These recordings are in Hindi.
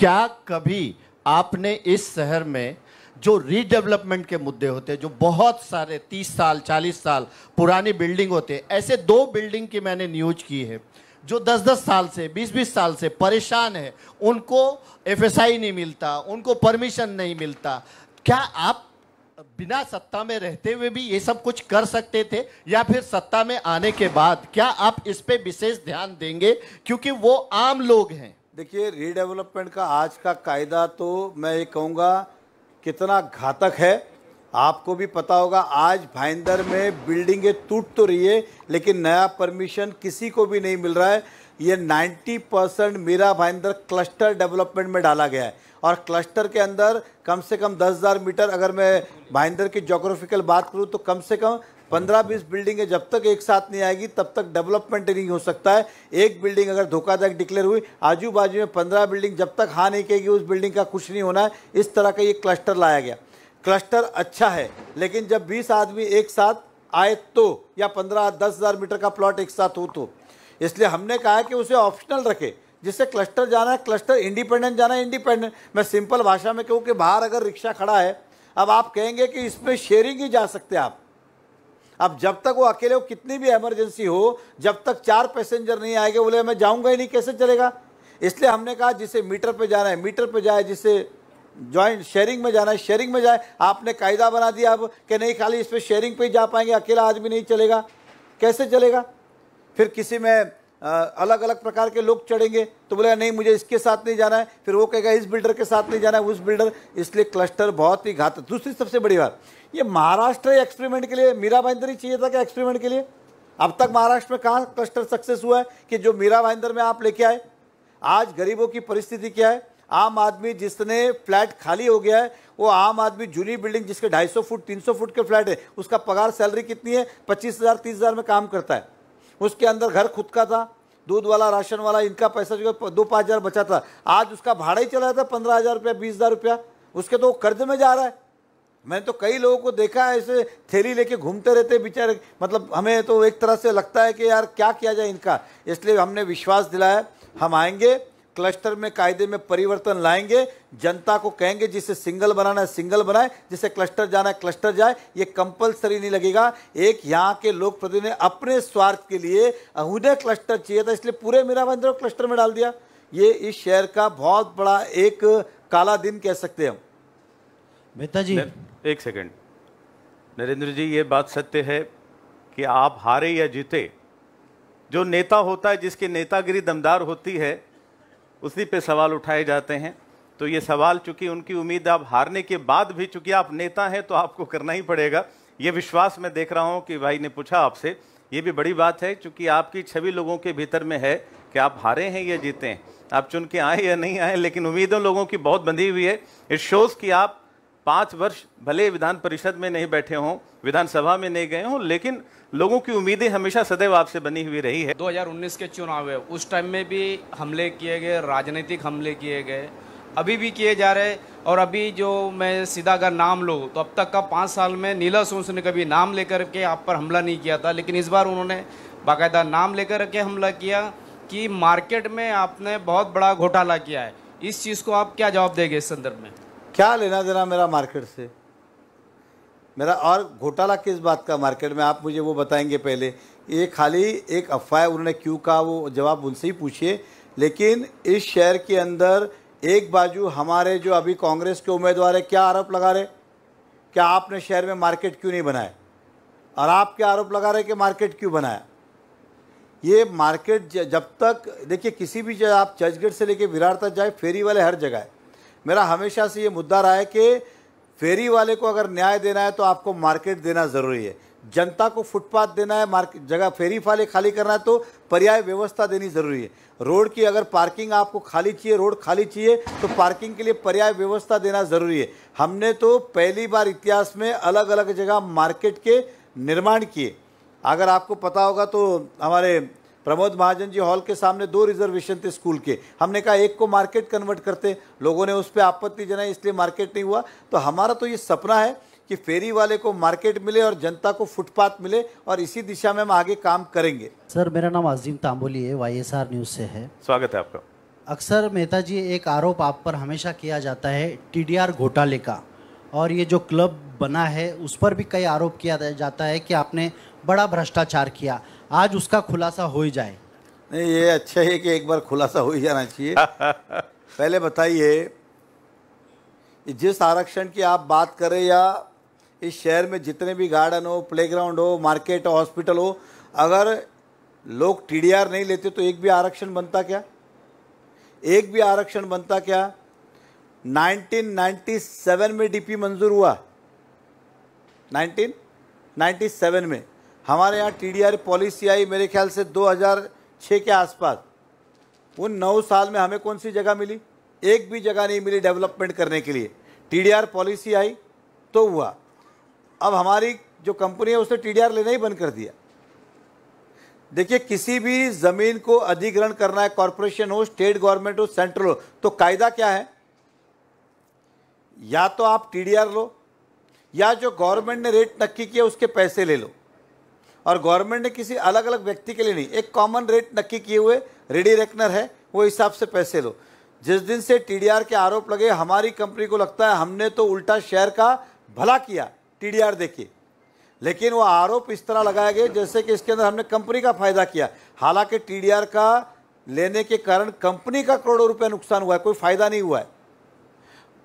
क्या कभी आपने इस शहर में जो रीडेवलपमेंट के मुद्दे होते हैं जो बहुत सारे 30 साल 40 साल पुरानी बिल्डिंग होते हैं ऐसे दो बिल्डिंग की मैंने न्यूज की है जो 10-10 साल से 20-20 साल से परेशान है उनको एफएसआई नहीं मिलता उनको परमिशन नहीं मिलता क्या आप बिना सत्ता में रहते हुए भी ये सब कुछ कर सकते थे या फिर सत्ता में आने के बाद क्या आप इस पर विशेष ध्यान देंगे क्योंकि वो आम लोग हैं देखिए रीडेवलपमेंट का आज का कायदा तो मैं ये कहूँगा कितना घातक है आपको भी पता होगा आज भाईंदर में बिल्डिंगें टूट तो रही है लेकिन नया परमिशन किसी को भी नहीं मिल रहा है ये 90 percent Mira Bhayander cluster development में डाला गया है और क्लस्टर के अंदर कम से कम 10,000 मीटर अगर मैं भाईंदर की जोग्राफिकल बात करूँ तो कम से कम पंद्रह बीस बिल्डिंगें जब तक एक साथ नहीं आएगी तब तक डेवलपमेंट नहीं हो सकता है एक बिल्डिंग अगर धोखादायक डिक्लेयर हुई आजू बाजू में पंद्रह बिल्डिंग जब तक हाँ नहीं कहेगी उस बिल्डिंग का कुछ नहीं होना है इस तरह का ये क्लस्टर लाया गया क्लस्टर अच्छा है लेकिन जब बीस आदमी एक साथ आए तो या पंद्रह दस हज़ार मीटर का प्लॉट एक साथ हो तो इसलिए हमने कहा कि उसे ऑप्शनल रखे जिससे क्लस्टर जाना है क्लस्टर इंडिपेंडेंट जाना है इंडिपेंडेंट मैं सिंपल भाषा में कहूँ कि बाहर अगर रिक्शा खड़ा है अब आप कहेंगे कि इसमें शेयरिंग ही जा सकते हैं आप अब जब तक वो अकेले हो कितनी भी एमरजेंसी हो जब तक चार पैसेंजर नहीं आएंगे बोले मैं जाऊँगा ही नहीं कैसे चलेगा इसलिए हमने कहा जिसे मीटर पर जाना है मीटर पर जाए जिसे ज्वाइंट शेयरिंग में जाना है शेयरिंग में जाए आपने कायदा बना दिया अब कि नहीं खाली इस पर शेयरिंग पर ही जा पाएंगे अकेला आदमी नहीं चलेगा कैसे चलेगा फिर किसी में अलग अलग प्रकार के लोग चढ़ेंगे तो बोले नहीं मुझे इसके साथ नहीं जाना है फिर वो कहेगा इस बिल्डर के साथ नहीं जाना है उस बिल्डर इसलिए क्लस्टर बहुत ही घातक दूसरी सबसे बड़ी बात ये महाराष्ट्र एक्सपेरिमेंट के लिए मीरा भाईंदर ही चाहिए था क्या एक्सपेरिमेंट के लिए अब तक महाराष्ट्र में कहाँ क्लस्टर सक्सेस हुआ है कि जो मीरा भाईंदर में आप लेके आए आज गरीबों की परिस्थिति क्या है आम आदमी जिसने फ्लैट खाली हो गया है वो आम आदमी जूनी बिल्डिंग जिसके 250 फुट 300 फुट के फ्लैट है उसका पगार सैलरी कितनी है पच्चीस हज़ार तीस हज़ार में काम करता है उसके अंदर घर खुद का था दूध वाला राशन वाला इनका पैसा जो है दो पाँच हज़ार बचा था आज उसका भाड़ा ही चला जाता है पंद्रह हज़ार रुपया बीस हज़ार रुपया उसके तो कर्ज में जा रहा है मैंने तो कई लोगों को देखा है ऐसे थैली लेके घूमते रहते बेचारे मतलब हमें तो एक तरह से लगता है कि यार क्या किया जाए इनका इसलिए हमने विश्वास दिलाया हम आएंगे क्लस्टर में कायदे में परिवर्तन लाएंगे जनता को कहेंगे जिसे सिंगल बनाना है सिंगल बनाए जिसे क्लस्टर जाना है क्लस्टर जाए ये कंपलसरी नहीं लगेगा एक यहाँ के लोक प्रतिनिधि अपने स्वार्थ के लिए उन्हें क्लस्टर चाहिए था इसलिए पूरे मीरा बंदर क्लस्टर में डाल दिया ये इस शहर का बहुत बड़ा एक काला दिन कह सकते हैं हम मेहता जी एक सेकंड नरेंद्र जी ये बात सत्य है कि आप हारे या जीते जो नेता होता है जिसकी नेतागिरी दमदार होती है उसी पे सवाल उठाए जाते हैं तो ये सवाल चूंकि उनकी उम्मीद आप हारने के बाद भी चूंकि आप नेता हैं तो आपको करना ही पड़ेगा ये विश्वास मैं देख रहा हूँ कि भाई ने पूछा आपसे ये भी बड़ी बात है चूंकि आपकी छवि लोगों के भीतर में है कि आप हारे हैं या जीते हैं आप चुन के आए या नहीं आए लेकिन उम्मीदों लोगों की बहुत बंधी हुई है इट शोज़ कि आप पाँच वर्ष भले विधान परिषद में नहीं बैठे हों विधानसभा में नहीं गए हों लेकिन लोगों की उम्मीदें हमेशा सदैव आपसे बनी हुई रही है 2019 के चुनाव है उस टाइम में भी हमले किए गए राजनीतिक हमले किए गए अभी भी किए जा रहे और अभी जो मैं सीधा अगर नाम लूँ तो अब तक का पाँच साल में नीला सोस ने कभी नाम लेकर के आप पर हमला नहीं किया था लेकिन इस बार उन्होंने बाकायदा नाम लेकर के हमला किया कि मार्केट में आपने बहुत बड़ा घोटाला किया है इस चीज़ को आप क्या जवाब देंगे इस संदर्भ में क्या लेना देना मेरा मार्केट से मेरा और घोटाला किस बात का मार्केट में आप मुझे वो बताएंगे पहले ये खाली एक अफवाह है उन्होंने क्यों कहा वो जवाब उनसे ही पूछिए लेकिन इस शहर के अंदर एक बाजू हमारे जो अभी कांग्रेस के उम्मीदवार है क्या आरोप लगा रहे क्या आपने शहर में मार्केट क्यों नहीं बनाया और आप क्या आरोप लगा रहे कि मार्केट क्यों बनाया ये मार्केट जब तक देखिए किसी भी जगह आप चर्चगेट से लेके विरार तक जाए फेरी वाले हर जगह है मेरा हमेशा से ये मुद्दा रहा है कि फेरी वाले को अगर न्याय देना है तो आपको मार्केट देना ज़रूरी है जनता को फुटपाथ देना है मार्केट जगह फेरी फाले खाली करना है तो पर्याय व्यवस्था देनी ज़रूरी है रोड की अगर पार्किंग आपको खाली चाहिए रोड खाली चाहिए तो पार्किंग के लिए पर्याय व्यवस्था देना ज़रूरी है हमने तो पहली बार इतिहास में अलग अलग जगह मार्केट के निर्माण किए अगर आपको पता होगा तो हमारे प्रमोद महाजन जी हॉल के सामने दो रिजर्वेशन थे स्कूल के हमने कहा एक को मार्केट कन्वर्ट करते लोगों ने उस पर आपत्ति जनाई इसलिए मार्केट नहीं हुआ तो हमारा तो ये सपना है कि फेरी वाले को मार्केट मिले और जनता को फुटपाथ मिले और इसी दिशा में हम आगे काम करेंगे सर मेरा नाम अजीम तांबोली है वाई न्यूज़ से है स्वागत है आपका अक्सर मेहता जी एक आरोप आप पर हमेशा किया जाता है टी घोटाले का और ये जो क्लब बना है उस पर भी कई आरोप किया जाता है कि आपने बड़ा भ्रष्टाचार किया आज उसका खुलासा हो ही जाए नहीं ये अच्छा है कि एक बार खुलासा हो ही जाना चाहिए पहले बताइए जिस आरक्षण की आप बात करें या इस शहर में जितने भी गार्डन हो प्लेग्राउंड हो मार्केट हो हॉस्पिटल हो अगर लोग टीडीआर नहीं लेते तो एक भी आरक्षण बनता क्या एक भी आरक्षण बनता क्या 1997 में डीपी मंजूर हुआ 1997 में हमारे यहाँ टीडीआर पॉलिसी आई मेरे ख्याल से 2006 के आसपास उन नौ साल में हमें कौन सी जगह मिली एक भी जगह नहीं मिली डेवलपमेंट करने के लिए टीडीआर पॉलिसी आई तो हुआ अब हमारी जो कंपनी है उसने टीडीआर लेना ही बंद कर दिया देखिए किसी भी ज़मीन को अधिग्रहण करना है कॉरपोरेशन हो स्टेट गवर्नमेंट हो सेंट्रल हो तो कायदा क्या है या तो आप टीडीआर लो या जो गवर्नमेंट ने रेट नक्की किया उसके पैसे ले लो और गवर्नमेंट ने किसी अलग अलग व्यक्ति के लिए नहीं एक कॉमन रेट नक्की किए हुए रेडी रेकनर है वो हिसाब से पैसे लो जिस दिन से टीडीआर के आरोप लगे हमारी कंपनी को लगता है हमने तो उल्टा शेयर का भला किया टीडीआर देखिए लेकिन वो आरोप इस तरह लगाए गए जैसे कि इसके अंदर हमने कंपनी का फायदा किया हालांकि टीडीआर का लेने के कारण कंपनी का करोड़ों रुपया नुकसान हुआ है कोई फायदा नहीं हुआ है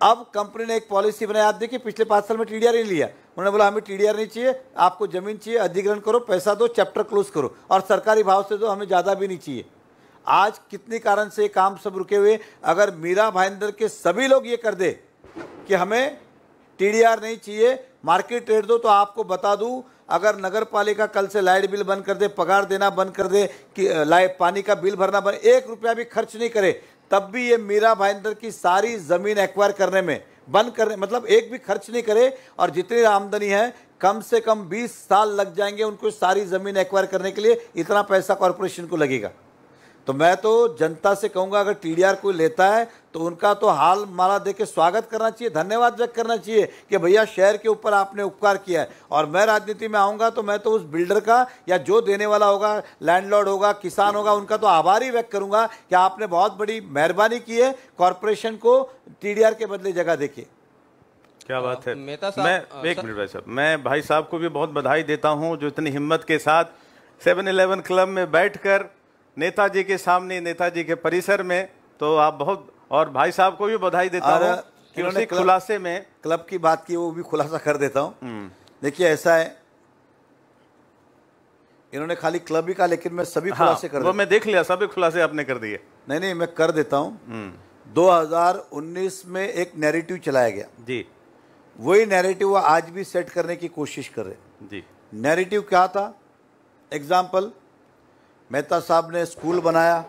अब कंपनी ने एक पॉलिसी बनाई आप देखिए पिछले पाँच साल में टी नहीं लिया उन्होंने बोला हमें टी नहीं चाहिए आपको ज़मीन चाहिए अधिग्रहण करो पैसा दो चैप्टर क्लोज करो और सरकारी भाव से दो हमें ज़्यादा भी नहीं चाहिए आज कितने कारण से काम सब रुके हुए अगर मीरा भाईंदर के सभी लोग ये कर दे कि हमें टी नहीं चाहिए मार्केट रेट दो तो आपको बता दूँ अगर नगर पालिका कल से लाइट बिल बंद कर दे पगार देना बंद कर दे कि लाइट पानी का बिल भरना बंद एक रुपया भी खर्च नहीं करे तब भी ये मीरा भाईंदर की सारी ज़मीन एक्वायर करने में बंद करने मतलब एक भी खर्च नहीं करे और जितनी आमदनी है कम से कम 20 साल लग जाएंगे उनको सारी ज़मीन एक्वायर करने के लिए इतना पैसा कॉरपोरेशन को लगेगा तो मैं तो जनता से कहूँगा अगर टीडीआर कोई लेता है तो उनका तो हाल माला दे के स्वागत करना चाहिए धन्यवाद व्यक्त करना चाहिए कि भैया शहर के ऊपर आपने उपकार किया है और मैं राजनीति में आऊंगा तो मैं तो उस बिल्डर का या जो देने वाला होगा लैंडलॉर्ड होगा किसान होगा उनका तो आभार ही व्यक्त करूंगा कि आपने बहुत बड़ी मेहरबानी की है कॉरपोरेशन को टी के बदले जगह देखिए क्या बात है मैं एक मिनट भाई साहब मैं भाई साहब को भी बहुत बधाई देता हूँ जो इतनी हिम्मत के साथ सेवन इलेवन क्लब में बैठकर नेताजी के सामने नेताजी के परिसर में तो आप बहुत और भाई साहब को भी बधाई देता हूँ कि उन्होंने खुलासे में क्लब की बात की वो भी खुलासा कर देता हूँ हम्म। देखिए ऐसा है इन्होंने खाली क्लब ही कहा लेकिन मैं सभी हाँ, खुलासे कर वो मैं देख लिया सभी खुलासे आपने कर दिए नहीं नहीं मैं कर देता हूँ 2019 हम्म। में एक नैरेटिव चलाया गया जी वही नैरेटिव आज भी सेट करने की कोशिश कर रहे जी नैरेटिव क्या था एग्जाम्पल मेहता साहब ने स्कूल बनाया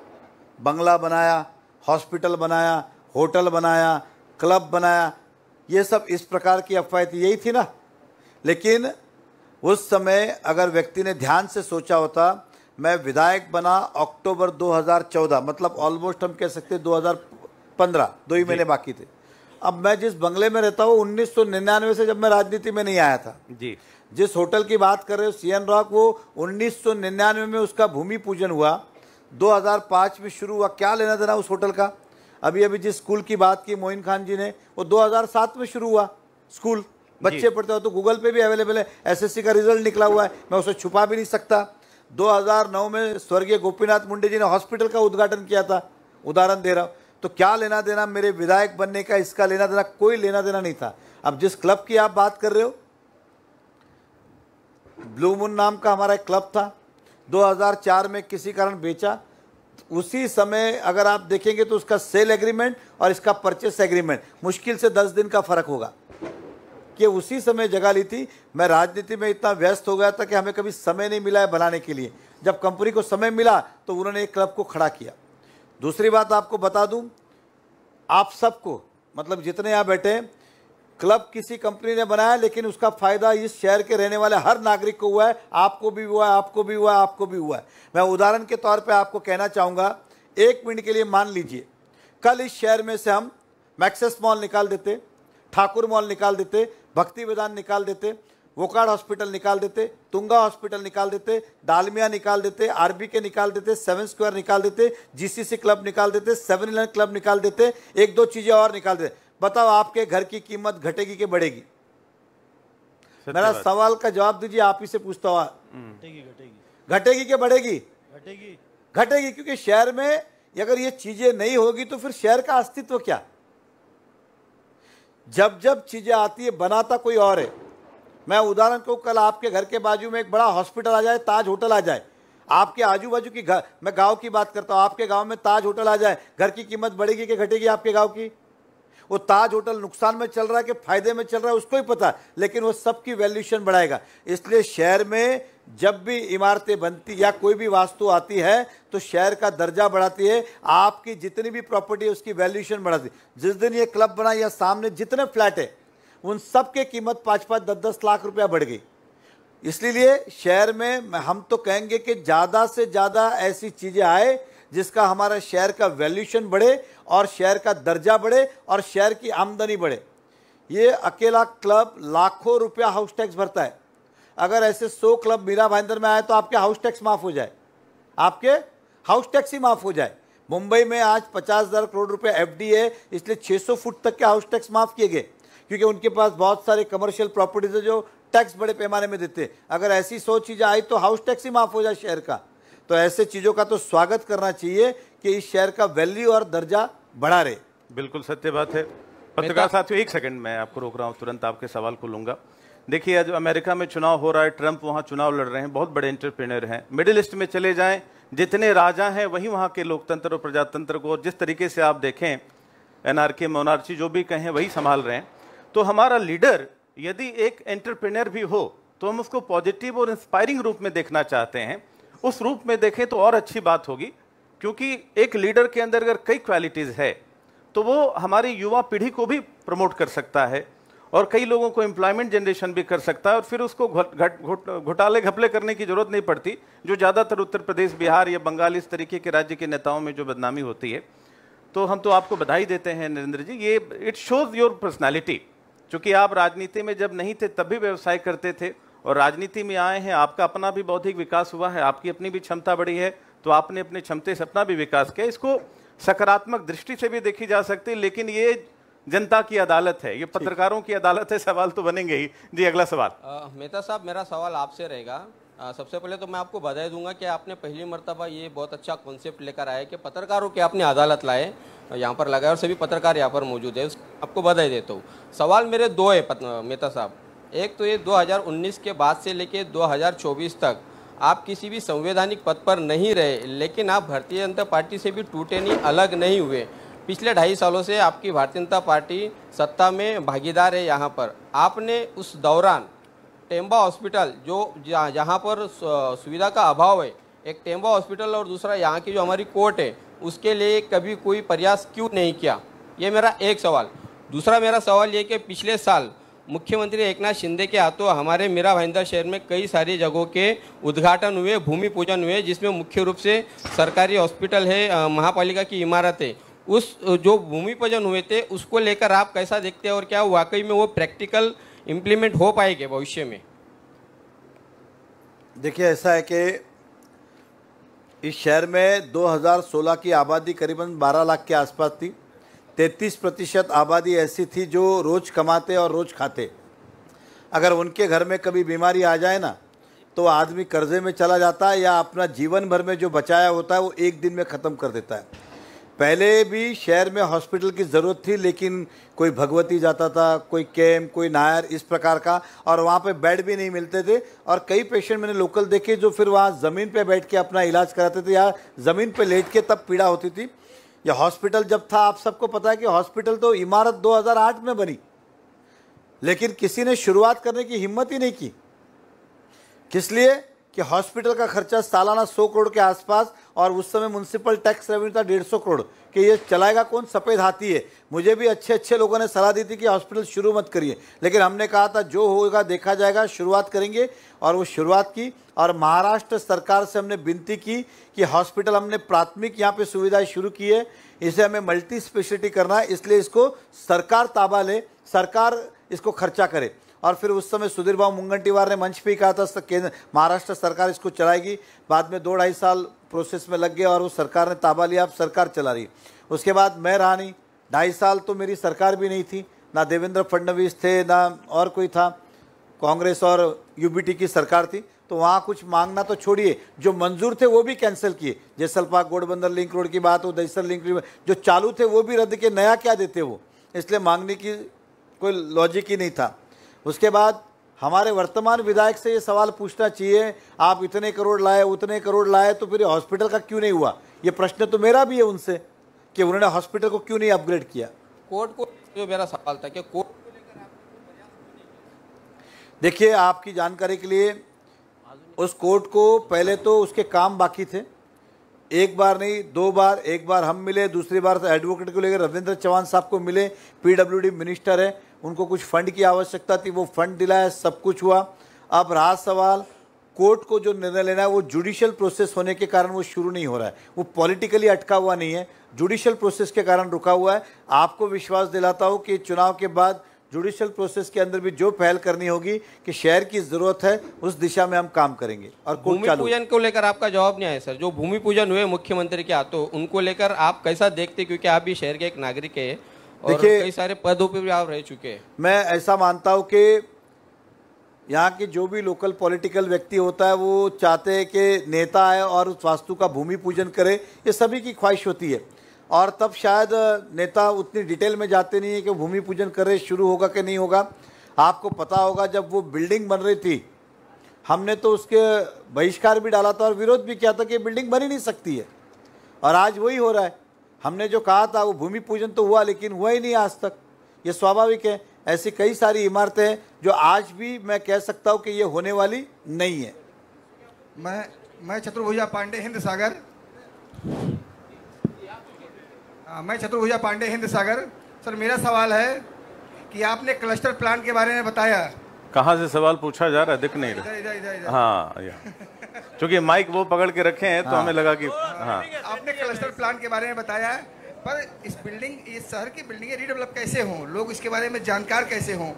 बंगला बनाया हॉस्पिटल बनाया होटल बनाया क्लब बनाया ये सब इस प्रकार की अफवाह थी यही थी ना लेकिन उस समय अगर व्यक्ति ने ध्यान से सोचा होता मैं विधायक बना अक्टूबर 2014 मतलब ऑलमोस्ट हम कह सकते 2015 दो ही महीने बाकी थे अब मैं जिस बंगले में रहता हूँ निन्यानवे से जब मैं राजनीति में नहीं आया था जी जिस होटल की बात कर रहे हो सी एन रॉक वो निन्यानवे में उसका भूमि पूजन हुआ 2005 में शुरू हुआ क्या लेना देना उस होटल का अभी अभी जिस स्कूल की बात की मोइन खान जी ने वो 2007 में शुरू हुआ स्कूल बच्चे पढ़ते हो तो गूगल पे भी अवेलेबल है एसएससी का रिजल्ट निकला हुआ है मैं उसे छुपा भी नहीं सकता 2009 में स्वर्गीय गोपीनाथ मुंडे जी ने हॉस्पिटल का उद्घाटन किया था उदाहरण दे रहा हूँ तो क्या लेना देना मेरे विधायक बनने का इसका लेना देना कोई लेना देना नहीं था अब जिस क्लब की आप बात कर रहे हो ब्लू मून नाम का हमारा एक क्लब था 2004 में किसी कारण बेचा उसी समय अगर आप देखेंगे तो उसका सेल एग्रीमेंट और इसका परचेस एग्रीमेंट मुश्किल से दस दिन का फ़र्क होगा कि उसी समय जगह ली थी मैं राजनीति में इतना व्यस्त हो गया था कि हमें कभी समय नहीं मिला है बनाने के लिए जब कंपनी को समय मिला तो उन्होंने एक क्लब को खड़ा किया दूसरी बात आपको बता दूं आप सबको मतलब जितने यहाँ बैठे हैं क्लब किसी कंपनी ने बनाया लेकिन उसका फायदा इस शहर के रहने वाले हर नागरिक को हुआ है आपको भी हुआ है आपको भी हुआ है आपको भी हुआ है मैं उदाहरण के तौर पे आपको कहना चाहूँगा एक मिनट के लिए मान लीजिए कल इस शहर में से हम मैक्सेस मॉल निकाल देते ठाकुर मॉल निकाल देते भक्ति विधान निकाल देते वोकाड़ हॉस्पिटल निकाल देते तुंगा हॉस्पिटल निकाल देते दालमिया निकाल देते आरबी के निकाल देते सेवन स्क्वायर निकाल देते जीसीसी क्लब निकाल देते सेवन इलेवन क्लब निकाल देते एक दो चीज़ें और निकाल देते बताओ आपके घर की कीमत घटेगी कि बढ़ेगी मेरा सवाल का जवाब दीजिए आप ही से पूछता हुआ हम्म। घटेगी घटेगी घटेगी कि बढ़ेगी घटेगी घटेगी क्योंकि शहर में अगर ये चीज़ें नहीं होगी तो फिर शहर का अस्तित्व क्या जब जब चीज़ें आती है बनाता कोई और है मैं उदाहरण को कल आपके घर के बाजू में एक बड़ा हॉस्पिटल आ जाए ताज होटल आ जाए आपके आजू बाजू की घर मैं गांव की बात करता हूँ आपके गांव में ताज होटल आ जाए घर की कीमत बढ़ेगी कि घटेगी आपके गांव की वो ताज होटल नुकसान में चल रहा है कि फायदे में चल रहा है उसको ही पता लेकिन वो सबकी वैल्यूशन बढ़ाएगा इसलिए शहर में जब भी इमारतें बनती या कोई भी वास्तु आती है तो शहर का दर्जा बढ़ाती है आपकी जितनी भी प्रॉपर्टी है उसकी वैल्यूशन बढ़ाती है जिस दिन ये क्लब बना या सामने जितने फ्लैट है उन सब के कीमत पाँच पाँच दस दस लाख रुपया बढ़ गई इसलिए शहर में हम तो कहेंगे कि ज़्यादा से ज़्यादा ऐसी चीज़ें आए जिसका हमारा शहर का वैल्यूशन बढ़े और शहर का दर्जा बढ़े और शहर की आमदनी बढ़े ये अकेला क्लब लाखों रुपया हाउस टैक्स भरता है अगर ऐसे सौ क्लब मीरा भाईंदर में आए तो आपके हाउस टैक्स माफ़ हो जाए आपके हाउस टैक्स ही माफ़ हो जाए मुंबई में आज पचास हज़ार करोड़ रुपए एफडी है इसलिए 600 फुट तक के हाउस टैक्स माफ़ किए गए क्योंकि उनके पास बहुत सारे कमर्शियल प्रॉपर्टीज़ है जो टैक्स बड़े पैमाने में देते हैं अगर ऐसी सौ चीज़ें आई तो हाउस टैक्स ही माफ़ हो जाए शहर का तो ऐसे चीज़ों का तो स्वागत करना चाहिए कि इस शहर का वैल्यू और दर्जा बढ़ा रहे बिल्कुल सत्य बात है पत्रकार साथियों एक सेकंड मैं आपको रोक रहा हूँ तुरंत आपके सवाल को लूँगा देखिए आज अमेरिका में चुनाव हो रहा है ट्रंप वहाँ चुनाव लड़ रहे हैं बहुत बड़े इंटरप्रेनर हैं मिडिल ईस्ट में चले जाएं जितने राजा हैं वहीं वहाँ के लोकतंत्र और प्रजातंत्र को जिस तरीके से आप देखें एनआरके मोनार्ची जो भी कहें वही संभाल रहे हैं तो हमारा लीडर यदि एक एंटरप्रेनर भी हो तो हम उसको पॉजिटिव और इंस्पायरिंग रूप में देखना चाहते हैं उस रूप में देखें तो और अच्छी बात होगी क्योंकि एक लीडर के अंदर अगर कई क्वालिटीज़ है तो वो हमारी युवा पीढ़ी को भी प्रमोट कर सकता है और कई लोगों को एम्प्लॉयमेंट जनरेशन भी कर सकता है और फिर उसको घोटाले घपले करने की जरूरत नहीं पड़ती जो ज़्यादातर उत्तर प्रदेश बिहार या बंगाल इस तरीके के राज्य के नेताओं में जो बदनामी होती है तो हम तो आपको बधाई देते हैं नरेंद्र जी ये इट शोज़ योर पर्सनैलिटी चूंकि आप राजनीति में जब नहीं थे तब भी व्यवसाय करते थे और राजनीति में आए हैं आपका अपना भी बौद्धिक विकास हुआ है आपकी अपनी भी क्षमता बढ़ी है तो आपने अपने क्षमते से अपना भी विकास किया इसको सकारात्मक दृष्टि से भी देखी जा सकती है लेकिन ये जनता की अदालत है ये पत्रकारों की अदालत है सवाल तो बनेंगे ही जी अगला सवाल मेहता साहब मेरा सवाल आपसे रहेगा आ, सबसे पहले तो मैं आपको बधाई दूंगा कि आपने पहली मरतबा ये बहुत अच्छा कॉन्सेप्ट लेकर आया कि पत्रकारों के आपने अदालत लाए यहाँ पर लगाए और सभी पत्रकार यहाँ पर मौजूद है आपको बधाई देता हूँ सवाल मेरे दो है मेहता साहब एक तो ये 2019 के बाद से लेके 2024 तक आप किसी भी संवैधानिक पद पर नहीं रहे लेकिन आप भारतीय जनता पार्टी से भी टूटे नहीं अलग नहीं हुए पिछले ढाई सालों से आपकी भारतीय जनता पार्टी सत्ता में भागीदार है यहाँ पर आपने उस दौरान टेम्बा हॉस्पिटल जो जहाँ पर सुविधा का अभाव है एक टेम्बा हॉस्पिटल और दूसरा यहाँ की जो हमारी कोर्ट है उसके लिए कभी कोई प्रयास क्यों नहीं किया ये मेरा एक सवाल दूसरा मेरा सवाल ये कि पिछले साल मुख्यमंत्री एकनाथ शिंदे के हाथों हमारे मीरा भाईंदर शहर में कई सारी जगहों के उद्घाटन हुए भूमि पूजन हुए जिसमें मुख्य रूप से सरकारी हॉस्पिटल है महापालिका की इमारत है उस जो भूमि पूजन हुए थे उसको लेकर आप कैसा देखते हैं और क्या वाकई में वो प्रैक्टिकल इम्प्लीमेंट हो पाएंगे भविष्य में देखिए ऐसा है कि इस शहर में 2016 की आबादी करीबन 12 लाख के आसपास थी 33 प्रतिशत आबादी ऐसी थी जो रोज़ कमाते और रोज़ खाते अगर उनके घर में कभी बीमारी आ जाए ना तो आदमी कर्जे में चला जाता है या अपना जीवन भर में जो बचाया होता है वो एक दिन में ख़त्म कर देता है पहले भी शहर में हॉस्पिटल की ज़रूरत थी लेकिन कोई भगवती जाता था कोई कैम कोई नायर इस प्रकार का और वहाँ पे बेड भी नहीं मिलते थे और कई पेशेंट मैंने लोकल देखे जो फिर वहाँ ज़मीन पे बैठ के अपना इलाज कराते थे या ज़मीन पे लेट के तब पीड़ा होती थी या हॉस्पिटल जब था आप सबको पता है कि हॉस्पिटल तो इमारत दो में बनी लेकिन किसी ने शुरुआत करने की हिम्मत ही नहीं की किस लिए कि हॉस्पिटल का खर्चा सालाना सौ करोड़ के आसपास और उस समय म्यूनसिपल टैक्स रेवेन्यू था डेढ़ सौ करोड़ कि ये चलाएगा कौन सफ़ेद हाथी है मुझे भी अच्छे अच्छे लोगों ने सलाह दी थी कि हॉस्पिटल शुरू मत करिए लेकिन हमने कहा था जो होगा देखा जाएगा शुरुआत करेंगे और वो शुरुआत की और महाराष्ट्र सरकार से हमने विनती की कि हॉस्पिटल हमने प्राथमिक यहाँ पर सुविधाएँ शुरू की है इसे हमें मल्टी स्पेशलिटी करना है इसलिए इसको सरकार ताबा ले सरकार इसको खर्चा करे और फिर उस समय सुधीर भाव मुंगंटीवार ने मंच पे ही कहा था केंद्र महाराष्ट्र सरकार इसको चलाएगी बाद में दो ढाई साल प्रोसेस में लग गया और वो सरकार ने ताबा लिया अब सरकार चला रही उसके बाद मैं नहीं ढाई साल तो मेरी सरकार भी नहीं थी ना देवेंद्र फडणवीस थे ना और कोई था कांग्रेस और यूबीटी की सरकार थी तो वहाँ कुछ मांगना तो छोड़िए जो मंजूर थे वो भी कैंसिल किए पाक गोडबंदर लिंक रोड की बात हो दहसर लिंक रोड जो चालू थे वो भी रद्द किए नया क्या देते वो इसलिए मांगने की कोई लॉजिक ही नहीं था उसके बाद हमारे वर्तमान विधायक से ये सवाल पूछना चाहिए आप इतने करोड़ लाए उतने करोड़ लाए तो फिर हॉस्पिटल का क्यों नहीं हुआ ये प्रश्न तो मेरा भी है उनसे कि उन्होंने हॉस्पिटल को क्यों नहीं अपग्रेड किया कोर्ट को जो मेरा सवाल था कि कोर्ट तो देखिए आपकी जानकारी के लिए उस कोर्ट को पहले तो उसके काम बाकी थे एक बार नहीं दो बार एक बार हम मिले दूसरी बार एडवोकेट तो को लेकर रविंद्र चौहान साहब को मिले पीडब्ल्यूडी मिनिस्टर है उनको कुछ फंड की आवश्यकता थी वो फंड दिलाया सब कुछ हुआ अब रहा सवाल कोर्ट को जो निर्णय लेना है वो जुडिशियल प्रोसेस होने के कारण वो शुरू नहीं हो रहा है वो पॉलिटिकली अटका हुआ नहीं है जुडिशियल प्रोसेस के कारण रुका हुआ है आपको विश्वास दिलाता हूँ कि चुनाव के बाद जुडिशियल प्रोसेस के अंदर भी जो पहल करनी होगी कि शहर की जरूरत है उस दिशा में हम काम करेंगे और भूमि पूजन को लेकर आपका जवाब नहीं है सर जो भूमि पूजन हुए मुख्यमंत्री के हाथों उनको लेकर आप कैसा देखते क्योंकि आप भी शहर के एक नागरिक है देखिए कई सारे पदों पर भी आप रह चुके हैं मैं ऐसा मानता हूँ कि यहाँ के जो भी लोकल पॉलिटिकल व्यक्ति होता है वो चाहते हैं कि नेता आए और उस वास्तु का भूमि पूजन करे ये सभी की ख्वाहिश होती है और तब शायद नेता उतनी डिटेल में जाते नहीं है कि भूमि पूजन करे शुरू होगा कि नहीं होगा आपको पता होगा जब वो बिल्डिंग बन रही थी हमने तो उसके बहिष्कार भी डाला था और विरोध भी किया था कि बिल्डिंग बन ही नहीं सकती है और आज वही हो रहा है हमने जो कहा था वो भूमि पूजन तो हुआ लेकिन हुआ ही नहीं आज तक ये स्वाभाविक है ऐसी कई सारी इमारतें हैं जो आज भी मैं कह सकता हूँ कि ये होने वाली नहीं है मैं मैं चतुर्भुजा पांडे हिंद सागर आ, हाँ, मैं चतुर्भुजा पांडे हिंद सागर सर मेरा सवाल है कि आपने क्लस्टर प्लान के बारे में बताया कहाँ से सवाल पूछा जा रहा है दिख नहीं रहा हाँ क्योंकि माइक वो पकड़ के रखे हैं तो हाँ। हमें लगा कि हाँ आपने क्लस्टर प्लान के बारे में बताया है पर इस बिल्डिंग इस शहर की बिल्डिंग रीडेवलप कैसे हो लोग इसके बारे में जानकार कैसे हों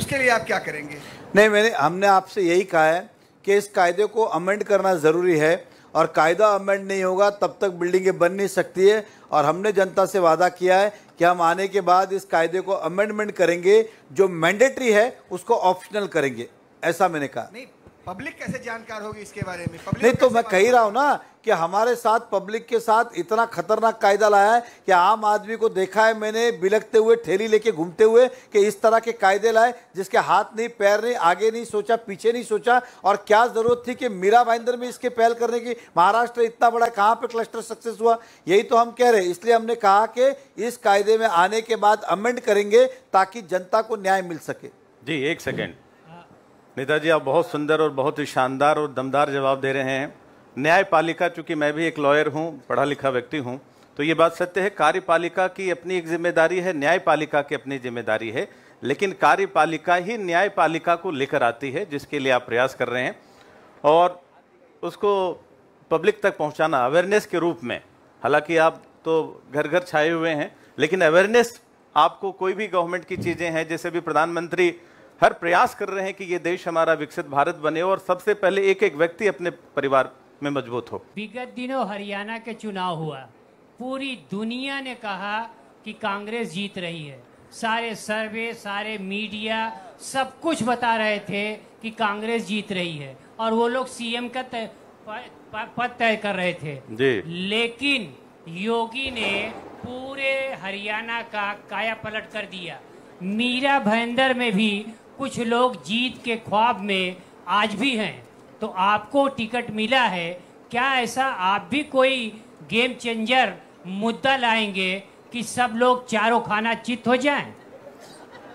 उसके लिए आप क्या करेंगे नहीं मैंने हमने आपसे यही कहा है कि इस कायदे को अमेंड करना ज़रूरी है और कायदा अमेंड नहीं होगा तब तक बिल्डिंगें बन नहीं सकती है और हमने जनता से वादा किया है कि हम आने के बाद इस कायदे को अमेंडमेंट करेंगे जो मैंडेटरी है उसको ऑप्शनल करेंगे ऐसा मैंने कहा नहीं पब्लिक कैसे जानकार होगी इसके बारे में पब्लिक नहीं तो मैं कह ही रहा हूँ ना कि हमारे साथ पब्लिक के साथ इतना खतरनाक कायदा लाया है कि आम आदमी को देखा है मैंने बिलकते हुए ठेली लेके घूमते हुए कि इस तरह के कायदे लाए जिसके हाथ नहीं पैर नहीं आगे नहीं सोचा पीछे नहीं सोचा और क्या जरूरत थी कि मीरा भाईंदर में इसके पहल करने की महाराष्ट्र इतना बड़ा कहाँ पर क्लस्टर सक्सेस हुआ यही तो हम कह रहे हैं इसलिए हमने कहा कि इस कायदे में आने के बाद अमेंड करेंगे ताकि जनता को न्याय मिल सके जी एक सेकेंड नेताजी आप बहुत सुंदर और बहुत ही शानदार और दमदार जवाब दे रहे हैं न्यायपालिका चूंकि मैं भी एक लॉयर हूँ पढ़ा लिखा व्यक्ति हूँ तो ये बात सत्य है कार्यपालिका की अपनी एक जिम्मेदारी है न्यायपालिका की अपनी जिम्मेदारी है लेकिन कार्यपालिका ही न्यायपालिका को लेकर आती है जिसके लिए आप प्रयास कर रहे हैं और उसको पब्लिक तक पहुंचाना अवेयरनेस के रूप में हालांकि आप तो घर घर छाए हुए हैं लेकिन अवेयरनेस आपको कोई भी गवर्नमेंट की चीज़ें हैं जैसे भी प्रधानमंत्री हर प्रयास कर रहे हैं कि ये देश हमारा विकसित भारत बने और सबसे पहले एक एक व्यक्ति अपने परिवार में मजबूत हो विगत दिनों हरियाणा के चुनाव हुआ पूरी दुनिया ने कहा कि कांग्रेस जीत रही है सारे सर्वे सारे मीडिया सब कुछ बता रहे थे कि कांग्रेस जीत रही है और वो लोग सीएम का तय, पद तय कर रहे थे जी। लेकिन योगी ने पूरे हरियाणा का काया पलट कर दिया मीरा भयंदर में भी कुछ लोग जीत के ख्वाब में आज भी हैं तो आपको टिकट मिला है क्या ऐसा आप भी कोई गेम चेंजर मुद्दा लाएंगे कि सब लोग चारों खाना चित हो जाएं?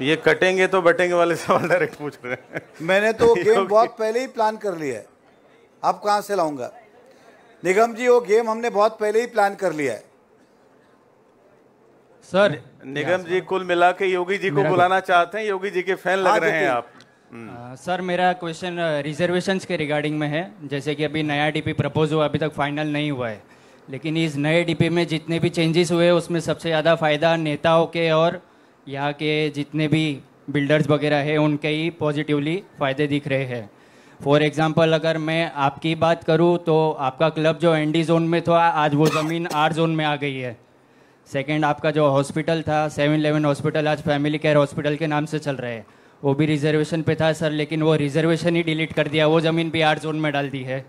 ये कटेंगे तो बटेंगे वाले सवाल डायरेक्ट पूछ रहे हैं मैंने तो गेम बहुत पहले ही प्लान कर लिया है आप कहाँ से लाऊंगा निगम जी वो गेम हमने बहुत पहले ही प्लान कर लिया है सर निगम जी कुल मिला के योगी जी को बुलाना चाहते हैं योगी जी के फैन लग हाँ, रहे हैं आप हम्म। सर मेरा क्वेश्चन रिजर्वेशन के रिगार्डिंग में है जैसे कि अभी नया डीपी प्रपोज हुआ अभी तक फाइनल नहीं हुआ है लेकिन इस नए डीपी में जितने भी चेंजेस हुए उसमें सबसे ज़्यादा फ़ायदा नेताओं के और यहाँ के जितने भी बिल्डर्स वगैरह है उनके ही पॉजिटिवली फ़ायदे दिख रहे हैं फॉर एग्ज़ाम्पल अगर मैं आपकी बात करूँ तो आपका क्लब जो एनडी जोन में था आज वो ज़मीन आर जोन में आ गई है सेकेंड आपका जो हॉस्पिटल था सेवन इलेवन हॉस्पिटल आज फैमिली केयर हॉस्पिटल के नाम से चल रहे हैं वो भी रिजर्वेशन पे था सर लेकिन वो रिजर्वेशन ही डिलीट कर दिया वो ज़मीन भी आठ जोन में डाल दी है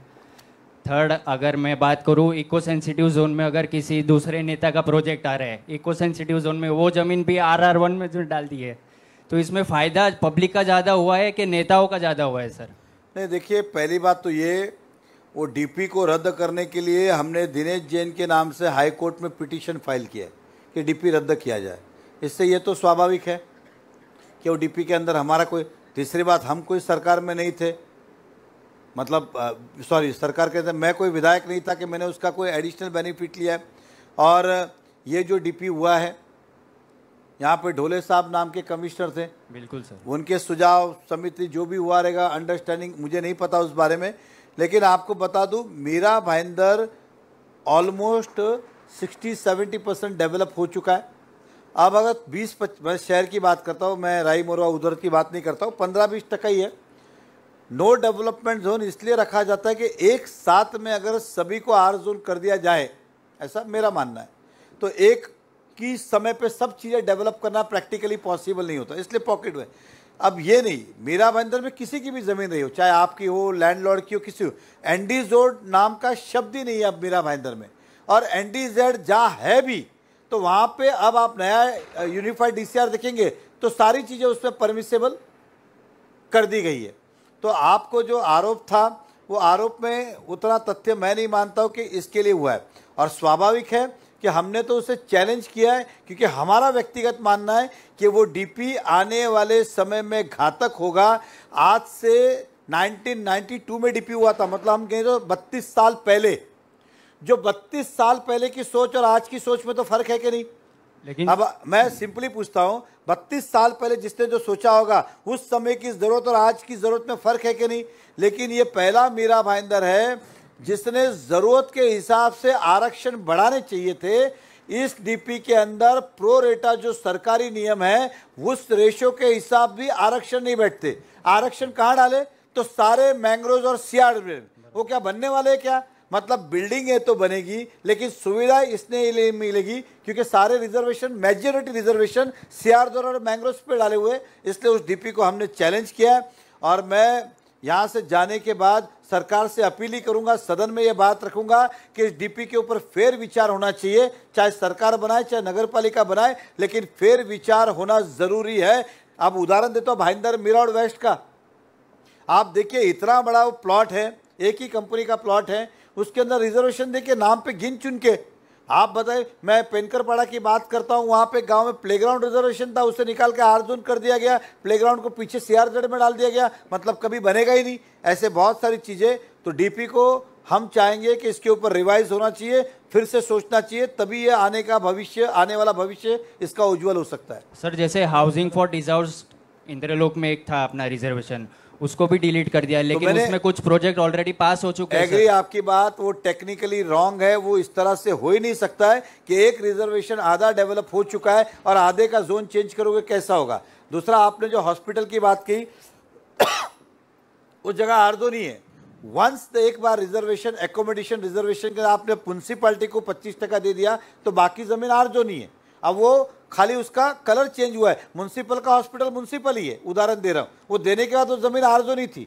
थर्ड अगर मैं बात करूँ इको सेंसिटिव जोन में अगर किसी दूसरे नेता का प्रोजेक्ट आ रहा है इको सेंसिटिव जोन में वो ज़मीन भी आर आर वन में जो डाल दी है तो इसमें फ़ायदा पब्लिक का ज़्यादा हुआ है कि नेताओं का ज़्यादा हुआ है सर नहीं देखिए पहली बात तो ये वो डीपी को रद्द करने के लिए हमने दिनेश जैन के नाम से हाई कोर्ट में पिटीशन फाइल किया है कि डीपी रद्द किया जाए इससे ये तो स्वाभाविक है कि वो डीपी के अंदर हमारा कोई तीसरी बात हम कोई सरकार में नहीं थे मतलब सॉरी सरकार के अंदर मैं कोई विधायक नहीं था कि मैंने उसका कोई एडिशनल बेनिफिट लिया है और ये जो डी हुआ है यहाँ पे ढोले साहब नाम के कमिश्नर थे बिल्कुल सर उनके सुझाव समिति जो भी हुआ रहेगा अंडरस्टैंडिंग मुझे नहीं पता उस बारे में लेकिन आपको बता दूं मेरा भाईंदर ऑलमोस्ट 60-70 परसेंट डेवलप हो चुका है अब अगर 20 मैं शहर की बात करता हूँ मैं राई मोरवा उधर की बात नहीं करता हूँ पंद्रह बीस टका ही है नो डेवलपमेंट जोन इसलिए रखा जाता है कि एक साथ में अगर सभी को आर जोन कर दिया जाए ऐसा मेरा मानना है तो एक की समय पे सब चीज़ें डेवलप करना प्रैक्टिकली पॉसिबल नहीं होता इसलिए पॉकेट में अब ये नहीं मीरा बंदर में किसी की भी ज़मीन रही हो चाहे आपकी हो लैंडलॉर्ड की हो किसी हो एनडी जोड नाम का शब्द ही नहीं है अब मीरा भाईंदर में और एन डी जेड जहाँ है भी तो वहाँ पे अब आप नया यूनिफाइड डीसीआर देखेंगे तो सारी चीज़ें उसमें परमिसेबल कर दी गई है तो आपको जो आरोप था वो आरोप में उतना तथ्य मैं नहीं मानता हूँ कि इसके लिए हुआ है और स्वाभाविक है कि हमने तो उसे चैलेंज किया है क्योंकि हमारा व्यक्तिगत मानना है कि वो डीपी आने वाले समय में घातक होगा आज से 1992 में डीपी हुआ था मतलब हम कहें तो 32 साल पहले जो 32 साल पहले की सोच और आज की सोच में तो फर्क है कि नहीं लेकिन अब मैं सिंपली पूछता हूं बत्तीस साल पहले जिसने जो सोचा होगा उस समय की ज़रूरत और आज की ज़रूरत में फ़र्क है कि नहीं लेकिन ये पहला मीरा भाईंदर है जिसने ज़रूरत के हिसाब से आरक्षण बढ़ाने चाहिए थे इस डीपी के अंदर प्रो रेटा जो सरकारी नियम है उस रेशो के हिसाब भी आरक्षण नहीं बैठते आरक्षण कहाँ डाले तो सारे मैंग्रोव और सियाड़ में वो क्या बनने वाले है क्या मतलब बिल्डिंग है तो बनेगी लेकिन सुविधा इसने मिलेगी क्योंकि सारे रिजर्वेशन मेजोरिटी रिजर्वेशन सियाड और मैंग्रोव पे डाले हुए इसलिए उस डीपी को हमने चैलेंज किया और मैं यहाँ से जाने के बाद सरकार से अपील ही करूंगा सदन में यह बात रखूंगा कि इस डीपी के ऊपर फेर विचार होना चाहिए चाहे सरकार बनाए चाहे नगर पालिका बनाए लेकिन फेर विचार होना ज़रूरी है आप उदाहरण देता हूँ भाईंदर मीरा वेस्ट का आप देखिए इतना बड़ा वो प्लॉट है एक ही कंपनी का प्लॉट है उसके अंदर रिजर्वेशन देके नाम पे गिन चुन के आप बताए मैं पेनकरपाड़ा की बात करता हूँ वहाँ पे गांव में प्लेग्राउंड रिजर्वेशन था उसे निकाल के आर्जुन कर दिया गया प्लेग्राउंड को पीछे सीआरजेड में डाल दिया गया मतलब कभी बनेगा ही नहीं ऐसे बहुत सारी चीज़ें तो डीपी को हम चाहेंगे कि इसके ऊपर रिवाइज होना चाहिए फिर से सोचना चाहिए तभी ये आने का भविष्य आने वाला भविष्य इसका उज्ज्वल हो सकता है सर जैसे हाउसिंग फॉर डिजर्व इंद्रलोक में एक था अपना रिजर्वेशन उसको भी डिलीट कर दिया तो लेकिन तो उसमें कुछ प्रोजेक्ट ऑलरेडी पास हो चुके हैं एग्री आपकी बात वो टेक्निकली रॉन्ग है वो इस तरह से हो ही नहीं सकता है कि एक रिजर्वेशन आधा डेवलप हो चुका है और आधे का जोन चेंज करोगे कैसा होगा दूसरा आपने जो हॉस्पिटल की बात की उस जगह आर्दो नहीं है वंस तो एक बार रिजर्वेशन एकोमोडेशन रिजर्वेशन के आपने म्यूनसिपाल्टी को पच्चीस टका दे दिया तो बाकी ज़मीन आर्जो नहीं है अब वो खाली उसका कलर चेंज हुआ है म्यूनसिपल का हॉस्पिटल म्यूनसिपल ही है उदाहरण दे रहा हूँ वो देने के बाद वो जमीन आरजो नहीं थी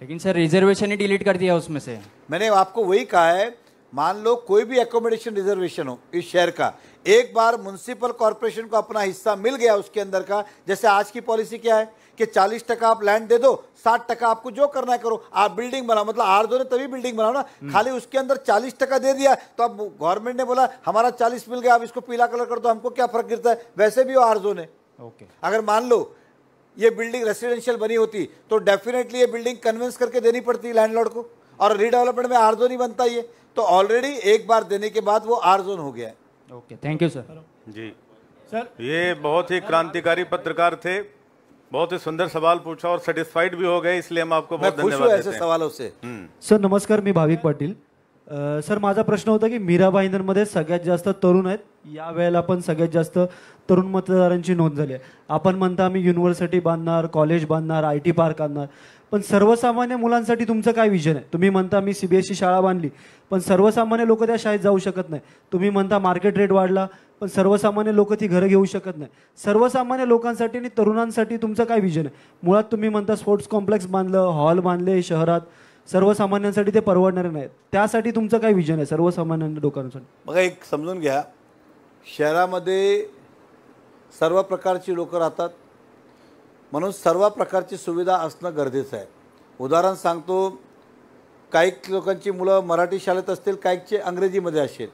लेकिन सर रिजर्वेशन ही डिलीट कर दिया उसमें से मैंने आपको वही कहा है मान लो कोई भी एकोमोडेशन रिजर्वेशन हो इस शहर का एक बार म्यूनसिपल कॉरपोरेशन को अपना हिस्सा मिल गया उसके अंदर का जैसे आज की पॉलिसी क्या है कि 40 टका आप लैंड दे दो 60 टका आपको जो करना है करो आप बिल्डिंग बनाओ मतलब आरजो ने तभी बिल्डिंग बनाओ ना हम्म। खाली उसके अंदर 40 टका दे दिया तो अब गवर्नमेंट ने बोला हमारा 40 मिल गया आप इसको पीला कलर कर दो हमको क्या फर्क गिरता है वैसे भी वो आरजो ने ओके अगर मान लो ये बिल्डिंग रेसिडेंशियल बनी होती तो डेफिनेटली ये बिल्डिंग कन्विंस करके देनी पड़ती लैंडलॉर्ड को और रीडेवलपमेंट में जो नहीं बनता ये तो ऑलरेडी एक बार देने के बाद वो आरजोन हो गया है ओके थैंक यू सर जी सर ये बहुत ही क्रांतिकारी पत्रकार थे बहुत ही सुंदर सवाल पूछा और सेटिस्फाइड भी हो गए इसलिए हम आपको बहुत धन्यवाद ऐसे सवालों से हम्म। सर नमस्कार मैं भाविक पाटिल सर माझा प्रश्न होता कि मीरा भाईंदरमध्ये सगळ्यात जास्त तरुण आहेत या वेळेला पण सगळ्यात जास्त तरुण मतदारांची नोंद झाली आहे आपण म्हणता आम्ही युनिव्हर्सिटी बांधणार कॉलेज बांधणार आय टी पार्क आणणार पण सर्वसामान्य मुलांसाठी तुमचं काय विजन आहे तुम्ही म्हणता मी सी e शाळा बांधली पण सर्वसामान्य लोक त्या शाळेत जाऊ शकत नाही तुम्ही म्हणता मार्केट रेट वाढला पण सर्वसामान्य लोक ती घरं घेऊ शकत नाही सर्वसामान्य लोकांसाठी आणि तरुणांसाठी तुमचं काय विजन आहे मुळात तुम्ही म्हणता स्पोर्ट्स कॉम्प्लेक्स बांधलं हॉल बांधले शहरात सर्वसामान्यांसाठी ते परवडणारे नाहीत त्यासाठी तुमचं काय विजन आहे सर्वसामान्य लोकांसाठी बघा एक समजून घ्या शहरामध्ये सर्व प्रकारची लोकं राहतात म्हणून सर्व प्रकारची सुविधा असणं गरजेचं आहे उदाहरण सांगतो काही लोकांची मुलं मराठी शाळेत असतील काहीचे अंग्रेजीमध्ये असेल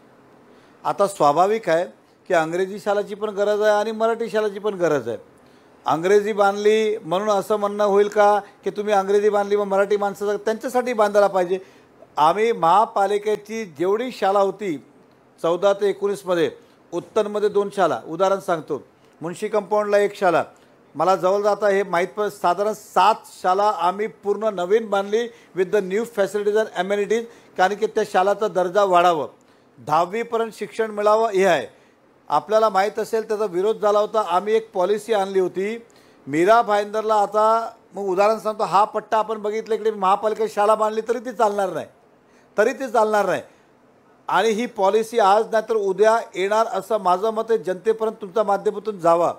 आता स्वाभाविक आहे की अंग्रेजी शाळेची पण गरज आहे आणि मराठी शाळेची पण गरज आहे अंग्रेजी बांधली म्हणून असं म्हणणं होईल का की तुम्ही अंग्रेजी बांधली मग मराठी माणसाचं त्यांच्यासाठी बांधायला पाहिजे आम्ही महापालिकेची जेवढी शाळा होती चौदा ते एकोणीसमध्ये उत्तरमध्ये दोन शाळा उदाहरण सांगतो मुन्शी कंपाऊंडला एक शाळा मला जवळ जाता हे माहीत पण साधारण सात शाळा आम्ही पूर्ण नवीन बांधली with the new facilities and amenities कारण की त्या शालाचा दर्जा वाढावं दहावीपर्यंत शिक्षण मिळावं हे आहे अपने महित विरोध जला होता आम्मी एक पॉलिसी आली होती मीरा भाईंदरला आता मैं उदाहरण संगत हा पट्टा अपन बगित महापालिक शाला बनली तरी ती चल रही तरी ती चल रही आणि ही पॉलिसी आज नहीं उद्या येणार असं माझं मत है जनतेपर्यंत तुमच्या माध्यमातून जावा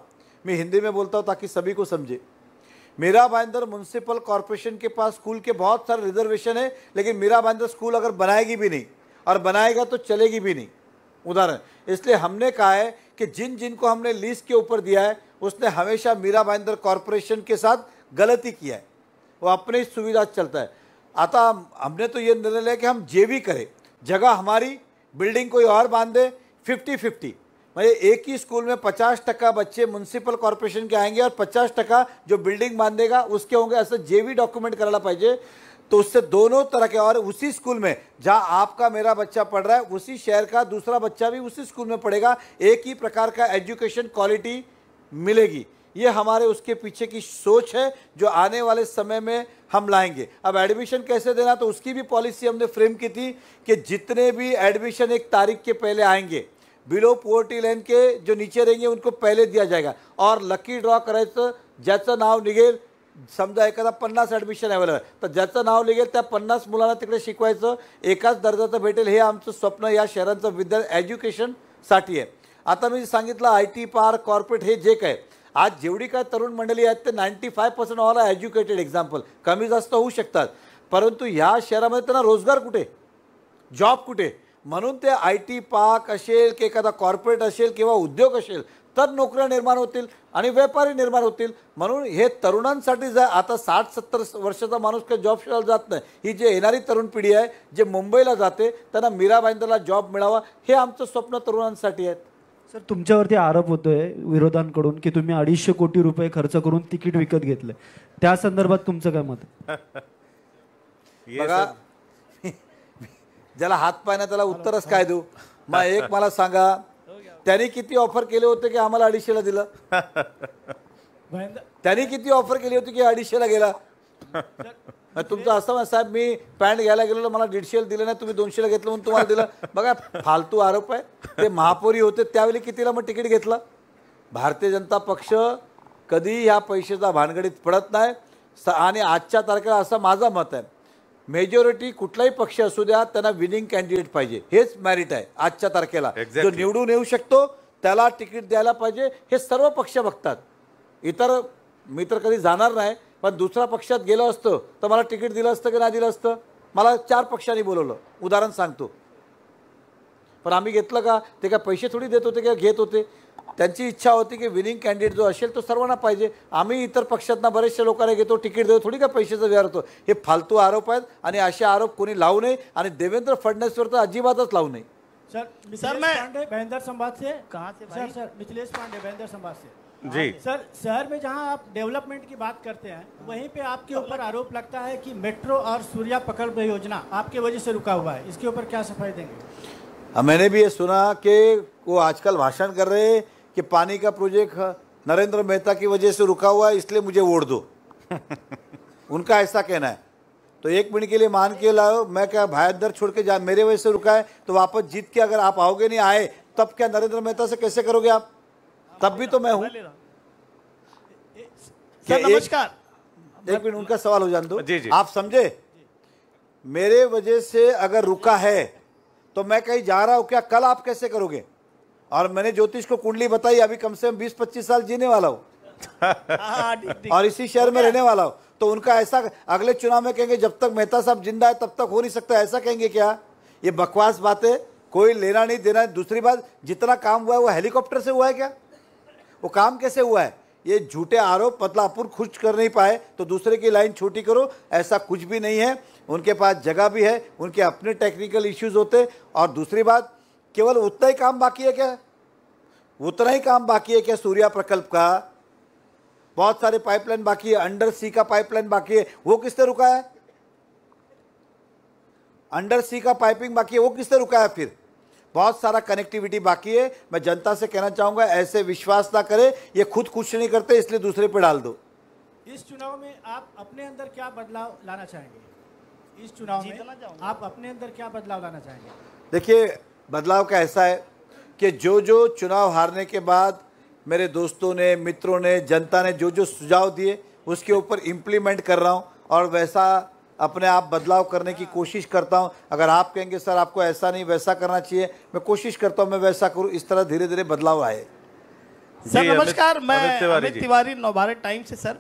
मैं हिंदी में बोलता हूँ ताकि सभी को समझे मीरा भाईंदर म्यूनसिपल कॉरपोरेशन के पास स्कूल के बहुत सारे रिजर्वेशन है लेकिन मीरा भाईंदर स्कूल अगर बनाएगी भी नहीं और बनाएगा तो चलेगी भी नहीं उदाहरण इसलिए हमने कहा है कि जिन जिन को हमने लीज के ऊपर दिया है उसने हमेशा मीरा महेंद्र कॉरपोरेशन के साथ गलती किया है वो अपने ही सुविधा चलता है अतः हमने तो ये निर्णय लिया कि हम जे भी करें जगह हमारी बिल्डिंग कोई और बांध दे फिफ्टी फिफ्टी मैं एक ही स्कूल में पचास टका बच्चे म्यूनसिपल कॉरपोरेशन के आएंगे और पचास टका जो बिल्डिंग बांधेगा उसके होंगे ऐसा जे भी डॉक्यूमेंट कराना पाहिजे तो उससे दोनों तरह के और उसी स्कूल में जहाँ आपका मेरा बच्चा पढ़ रहा है उसी शहर का दूसरा बच्चा भी उसी स्कूल में पढ़ेगा एक ही प्रकार का एजुकेशन क्वालिटी मिलेगी ये हमारे उसके पीछे की सोच है जो आने वाले समय में हम लाएंगे अब एडमिशन कैसे देना तो उसकी भी पॉलिसी हमने फ्रेम की थी कि जितने भी एडमिशन एक तारीख के पहले आएंगे बिलो पोवर्टी लाइन के जो नीचे रहेंगे उनको पहले दिया जाएगा और लकी ड्रॉ तो जैसा नाव निगेल समजा एखादा पन्नास ॲडमिशन अवेलेबल तर ज्याचं नाव लिगेल त्या पन्नास मुलांना तिकडे शिकवायचं एकाच दर्जाचं भेटेल हे आमचं स्वप्न या शहरांचं विद्या एज्युकेशनसाठी आहे आता मी सांगितलं आय टी पार्क कॉर्पोरेट हे जे काय आज जेवढी काय तरुण मंडळी आहेत ते ninety five percent all educated example कमी जास्त होऊ शकतात परंतु ह्या शहरामध्ये त्यांना रोजगार कुठे जॉब कुठे म्हणून ते आय टी पार्क असेल की एखादा कॉर्पोरेट असेल किंवा उद्योग असेल तर नोकऱ्या निर्माण होतील आणि व्यापारी निर्माण होतील म्हणून हे तरुणांसाठी जर आता साठ सत्तर वर्षाचा माणूस काही जॉब शोधायला जात नाही ही जे येणारी तरुण पिढी आहे जे मुंबईला जाते त्यांना मीरा भाईंदरला जॉब मिळावा हे आमचं स्वप्न तरुणांसाठी आहेत सर तुमच्यावरती आरोप होतोय विरोधांकडून की तुम्ही अडीचशे कोटी रुपये खर्च करून तिकीट विकत घेतलं त्या संदर्भात तुमचं काय मत बघा ज्याला हात पाय त्याला उत्तरच काय देऊ मग एक मला सांगा त्यांनी किती ऑफर केले होते की आम्हाला अडीचशेला दिलं त्यांनी किती ऑफर केली होती की अडीचशेला गेला तुमचं असं साहेब मी पॅन्ट घ्यायला गेलो मला दीडशेला दिलं नाही तुम्ही दोनशेला घेतलं म्हणून तुम्हाला दिलं बघा फालतू आरोप आहे ते महापौरी होते त्यावेळी कितीला मग तिकीट घेतलं भारतीय जनता पक्ष कधी ह्या पैशाचा भानगडीत पडत नाही आणि आजच्या तारखेला असं माझं मत आहे मेजॉरिटी कुठलाही पक्ष असू द्या त्यांना विनिंग कॅन्डिडेट पाहिजे हेच मॅरिट आहे आजच्या तारखेला exactly. जो निवडून येऊ शकतो त्याला तिकीट द्यायला पाहिजे हे सर्व पक्ष बघतात इतर मी तर कधी जाणार नाही पण दुसऱ्या पक्षात गेलो असतं तर मला तिकीट दिलं असतं की नाही दिलं असतं मला चार पक्षांनी बोलवलं उदाहरण सांगतो पण आम्ही घेतलं का ते काय पैसे थोडी देत होते किंवा घेत होते त्यांची इच्छा होती की विनिंग कॅन्डिडेट जो असेल तो सर्वांना पाहिजे आम्ही इतर पक्षांना बरेचशा लोकांना घेतो तिकीट देऊ थोडी का पैशाचा व्यवहार होतो हे फालतू आरोप आहेत आणि असे आरोप कोणी लावू नये आणि देवेंद्र फडणवीसवर तर अजिबातच लावू नये sir sir sir sir Mithilesh Pandey Mahendra Samvad से जी सर शहर में जहां आप डेवलपमेंट की बात करते हैं वहीं पे आपके ऊपर आरोप लगता है कि मेट्रो और सूर्या पकड़ योजना आपके वजह से रुका हुआ है इसके ऊपर क्या सफाई देंगे मैंने भी ये सुना कि वो आजकल भाषण कर रहे हैं कि पानी का प्रोजेक्ट नरेंद्र मेहता की वजह से रुका हुआ है इसलिए मुझे वोट दो उनका ऐसा कहना है तो एक मिनट के लिए मान के लाओ मैं क्या भाई दर छोड़ के जा मेरे वजह से रुका है तो वापस जीत के अगर आप आओगे नहीं आए तब क्या नरेंद्र मेहता से कैसे करोगे आप तब भी तो मैं हूँ नमस्कार एक मिनट उनका सवाल हो जान दो आप समझे मेरे वजह से अगर रुका है तो मैं कहीं जा रहा हूँ क्या कल आप कैसे करोगे और मैंने ज्योतिष को कुंडली बताई अभी कम से कम बीस पच्चीस साल जीने वाला हूँ हाँ, हाँ, और इसी शहर में रहने वाला हो तो उनका ऐसा अगले चुनाव में कहेंगे जब तक मेहता साहब जिंदा है तब तक हो नहीं सकता ऐसा कहेंगे क्या ये बकवास बातें कोई लेना नहीं देना दूसरी बात जितना काम हुआ है वो हेलीकॉप्टर से हुआ है क्या वो काम कैसे हुआ है ये झूठे आरोप पतलापुर खुश कर नहीं पाए तो दूसरे की लाइन छोटी करो ऐसा कुछ भी नहीं है उनके पास जगह भी है उनके अपने टेक्निकल इश्यूज होते और दूसरी बात केवल उतना ही काम बाकी है क्या उतना ही काम बाकी है क्या सूर्या प्रकल्प का बहुत सारे पाइपलाइन बाकी है अंडर सी का पाइपलाइन बाकी है वो किसने रुका है अंडर सी का पाइपिंग बाकी है वो किसने रुका है फिर बहुत सारा कनेक्टिविटी बाकी है मैं जनता से कहना चाहूँगा ऐसे विश्वास ना करें ये खुद कुछ नहीं करते इसलिए दूसरे पे डाल दो इस चुनाव में आप अपने अंदर क्या बदलाव लाना चाहेंगे इस चुनाव में आप अपने अंदर क्या बदलाव लाना चाहेंगे देखिए बदलाव का ऐसा है कि जो जो चुनाव हारने के बाद मेरे दोस्तों ने मित्रों ने जनता ने जो जो सुझाव दिए उसके ऊपर इम्प्लीमेंट कर रहा हूँ और वैसा अपने आप बदलाव करने की कोशिश करता हूँ अगर आप कहेंगे सर आपको ऐसा नहीं वैसा करना चाहिए मैं कोशिश करता हूँ मैं वैसा करूँ इस तरह धीरे धीरे बदलाव आए सर नमस्कार मैं अमित तिवारी नवभारत टाइम से सर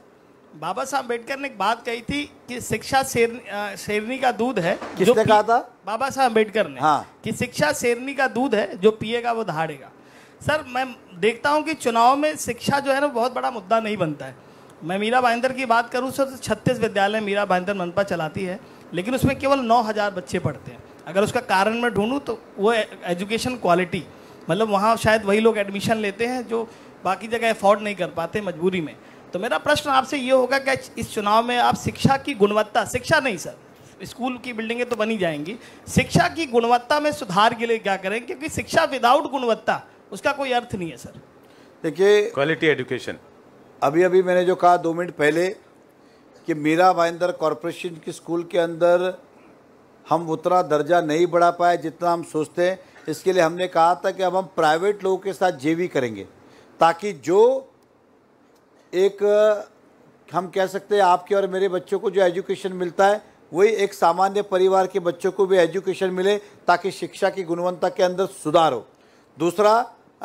बाबा साहब अम्बेडकर ने एक बात कही थी कि शिक्षा शेरनी का दूध है किसने कहा था बाबा साहब अम्बेडकर ने हाँ कि शिक्षा शेरनी का दूध है जो पिएगा वो धाड़ेगा सर मैं देखता हूँ कि चुनाव में शिक्षा जो है ना बहुत बड़ा मुद्दा नहीं बनता है मैं मीरा भाईंदर की बात करूँ सर तो छत्तीस विद्यालय मीरा भाईंदर मनपा चलाती है लेकिन उसमें केवल नौ हज़ार बच्चे पढ़ते हैं अगर उसका कारण मैं ढूंढूँ तो वो एजुकेशन क्वालिटी मतलब वहाँ शायद वही लोग एडमिशन लेते हैं जो बाकी जगह अफोर्ड नहीं कर पाते मजबूरी में तो मेरा प्रश्न आपसे ये होगा कि इस चुनाव में आप शिक्षा की गुणवत्ता शिक्षा नहीं सर स्कूल की बिल्डिंगें तो बनी जाएंगी शिक्षा की गुणवत्ता में सुधार के लिए क्या करें क्योंकि शिक्षा विदाउट गुणवत्ता उसका कोई अर्थ नहीं है सर देखिए क्वालिटी एजुकेशन अभी अभी मैंने जो कहा दो मिनट पहले कि मीरा भाईंदर कॉरपोरेशन के स्कूल के अंदर हम उतना दर्जा नहीं बढ़ा पाए जितना हम सोचते हैं इसके लिए हमने कहा था कि अब हम प्राइवेट लोगों के साथ जेवी करेंगे ताकि जो एक हम कह सकते हैं आपके और मेरे बच्चों को जो एजुकेशन मिलता है वही एक सामान्य परिवार के बच्चों को भी एजुकेशन मिले ताकि शिक्षा की गुणवत्ता के अंदर सुधार हो दूसरा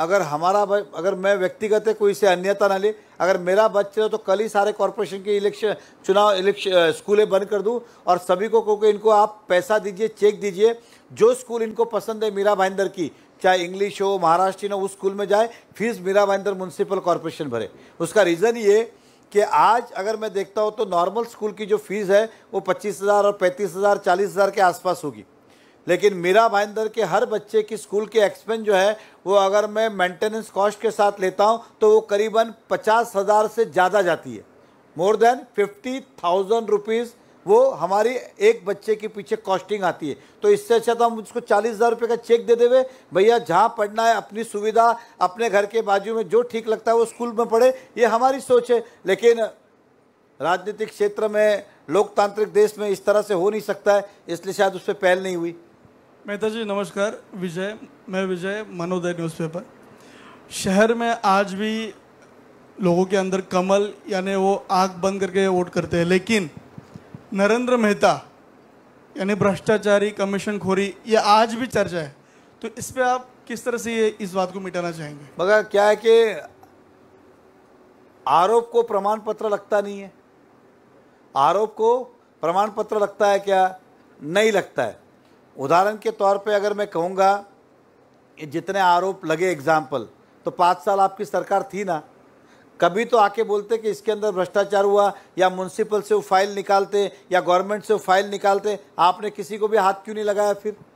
अगर हमारा अगर मैं व्यक्तिगत है कोई से अन्यता ना ले अगर मेरा बच्चा तो कल ही सारे कॉरपोरेशन के इलेक्शन चुनाव इलेक्शन स्कूलें बंद कर दूँ और सभी को क्योंकि इनको आप पैसा दीजिए चेक दीजिए जो स्कूल इनको पसंद है मीरा भाईंदर की चाहे इंग्लिश हो महाराष्ट्रीन हो उस स्कूल में जाए fees Mira Bhayander municipal corporation भरे उसका रीज़न ये कि आज अगर मैं देखता हूँ तो नॉर्मल स्कूल की जो फीस है वो पच्चीस हज़ार और पैंतीस हज़ार चालीस हज़ार के आसपास होगी लेकिन मीरा भाईंदर के हर बच्चे की स्कूल के एक्सपेंस जो है वो अगर मैं मेंटेनेंस कॉस्ट के साथ लेता हूँ तो वो करीबन पचास हज़ार से ज़्यादा जाती है more than fifty thousand rupees वो हमारी एक बच्चे के पीछे कॉस्टिंग आती है तो इससे अच्छा तो हम उसको चालीस हज़ार रुपये का चेक दे देवे भैया जहाँ पढ़ना है अपनी सुविधा अपने घर के बाजू में जो ठीक लगता है वो स्कूल में पढ़े ये हमारी सोच है लेकिन राजनीतिक क्षेत्र में लोकतांत्रिक देश में इस तरह से हो नहीं सकता है इसलिए शायद उस पर पहल नहीं हुई मेहता जी नमस्कार विजय मैं विजय मनोदय न्यूज़पेपर शहर में आज भी लोगों के अंदर कमल यानी वो आग बंद करके वोट करते हैं लेकिन नरेंद्र मेहता यानी भ्रष्टाचारी कमीशन खोरी ये आज भी चर्चा है तो इस पर आप किस तरह से ये इस बात को मिटाना चाहेंगे मगर क्या है कि आरोप को प्रमाण पत्र लगता नहीं है आरोप को प्रमाण पत्र लगता है क्या नहीं लगता है उदाहरण के तौर पे अगर मैं कहूँगा जितने आरोप लगे एग्जाम्पल तो पाँच साल आपकी सरकार थी ना कभी तो आके बोलते कि इसके अंदर भ्रष्टाचार हुआ या म्यूनसिपल से वो फाइल निकालते या गवर्नमेंट से वो फाइल निकालते आपने किसी को भी हाथ क्यों नहीं लगाया फिर